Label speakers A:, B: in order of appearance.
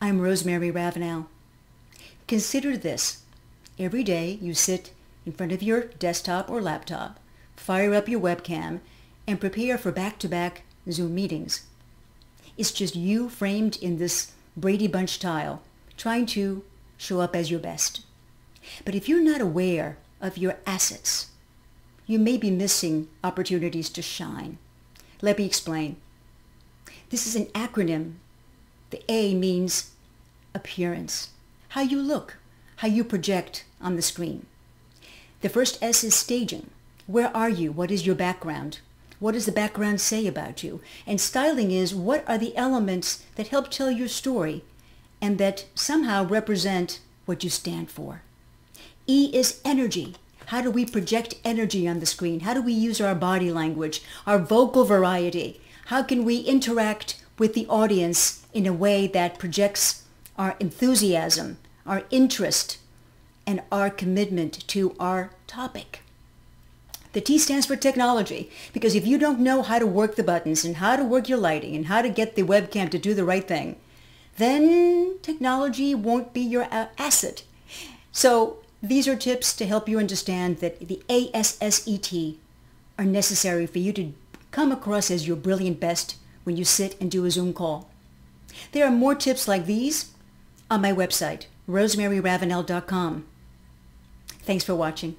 A: I'm Rosemary Ravenel. Consider this. Every day you sit in front of your desktop or laptop, fire up your webcam, and prepare for back to -back Zoom meetings. It's just you framed in this Brady Bunch tile, trying to show up as your best. But if you're not aware of your assets, you may be missing opportunities to shine. Let me explain. This is an acronym the A means appearance, how you look, how you project on the screen. The first S is staging. Where are you? What is your background? What does the background say about you? And styling is what are the elements that help tell your story and that somehow represent what you stand for. E is energy. How do we project energy on the screen? How do we use our body language, our vocal variety? How can we interact with the audience in a way that projects our enthusiasm, our interest, and our commitment to our topic. The T stands for technology, because if you don't know how to work the buttons and how to work your lighting and how to get the webcam to do the right thing, then technology won't be your asset. So these are tips to help you understand that the ASSET are necessary for you to come across as your brilliant best when you sit and do a Zoom call. There are more tips like these on my website, rosemaryravenel.com. Thanks for watching.